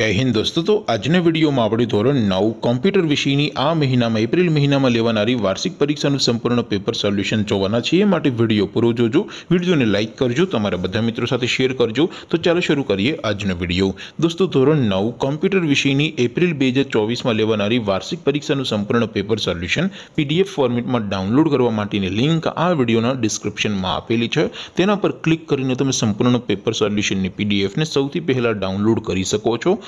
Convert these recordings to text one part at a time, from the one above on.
જય હિન્દ દોસ્તો તો આજના વિડીયોમાં આપણે ધોરણ નવ કોમ્પ્યુટર વિષયની આ મહિનામાં એપ્રિલ મહિનામાં લેવાનારી વાર્ષિક પરીક્ષાનું સંપૂર્ણ પેપર સોલ્યુશન જોવાના છીએ માટે વિડીયો પૂરો જોજો વિડીયોને લાઇક કરજો તમારા બધા મિત્રો સાથે શેર કરજો તો ચાલો શરૂ કરીએ આજનો વિડીયો દોસ્તો ધોરણ નવ કોમ્પ્યુટર વિષયની એપ્રિલ બે હજાર ચોવીસમાં લેવાનારી વાર્ષિક પરીક્ષાનું સંપૂર્ણ પેપર સોલ્યુશન પીડીએફ ફોર્મેટમાં ડાઉનલોડ કરવા માટેની લિંક આ વિડીયોના ડિસ્ક્રિપ્શનમાં આપેલી છે તેના પર ક્લિક કરીને તમે સંપૂર્ણ પેપર સોલ્યુશનની પીડીએફને સૌથી પહેલાં ડાઉનલોડ કરી શકો છો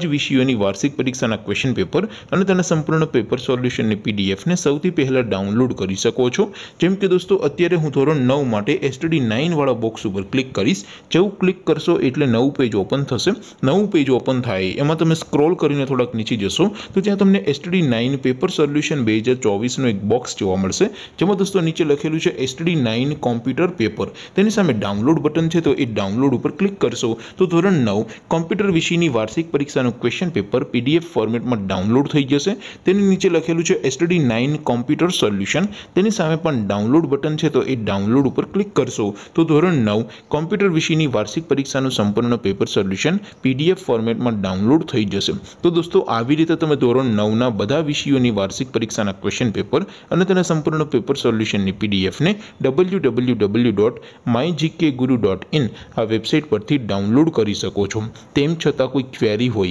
જ જ વિષયોની વાર્ષિક પરીક્ષાના ક્વેશ્ચન પેપર અને તેના સંપૂર્ણ પેપર સોલ્યુશનની પીડીએફને સૌથી પહેલાં ડાઉનલોડ કરી શકો છો જેમ કે દોસ્તો અત્યારે હું ધોરણ નવ માટે એસટીડી નાઇનવાળા બોક્સ ઉપર ક્લિક કરીશ જેવું ક્લિક કરશો એટલે નવું પેજ ઓપન થશે નવું પેજ ઓપન થાય એમાં તમે સ્ક્રોલ કરીને થોડાક નીચે જશો તો ત્યાં તમને એસટીડી નાઇન પેપર સોલ્યુશન બે હજાર ચોવીસનું એક બોક્સ જોવા મળશે જેમાં દોસ્તો નીચે લખેલું છે એસટીડી નાઇન કોમ્પ્યુટર પેપર તેની સામે ડાઉનલોડ બટન છે તો એ ડાઉનલોડ ઉપર ક્લિક કરશો તો ધોરણ નવ કોમ્પ્યુટર વિષયની વાર્ષિક પરીક્ષા પરીક્ષાનું ક્વેશ્ચન પેપર પીડીએફ ફોર્મેટમાં ડાઉનલોડ થઈ જશે તેની નીચે લખેલું છે એસટડી નાઇન કોમ્પ્યુટર સોલ્યુશન તેની સામે પણ ડાઉનલોડ બટન છે તો એ ડાઉનલોડ ઉપર ક્લિક કરશો તો ધોરણ નવ કોમ્પ્યુટર વિષયની વાર્ષિક પરીક્ષાનું સંપૂર્ણ પેપર સોલ્યુશન પીડીએફ ફોર્મેટમાં ડાઉનલોડ થઈ જશે તો દોસ્તો આવી રીતે તમે ધોરણ નવના બધા વિષયોની વાર્ષિક પરીક્ષાના ક્વેશ્ચન પેપર અને તેના સંપૂર્ણ પેપર સોલ્યુશનની પીડીએફને W W W dot my GK guru dot in આ વેબસાઇટ પરથી ડાઉનલોડ કરી શકો છો તેમ છતાં કોઈ ક્વેરી હોય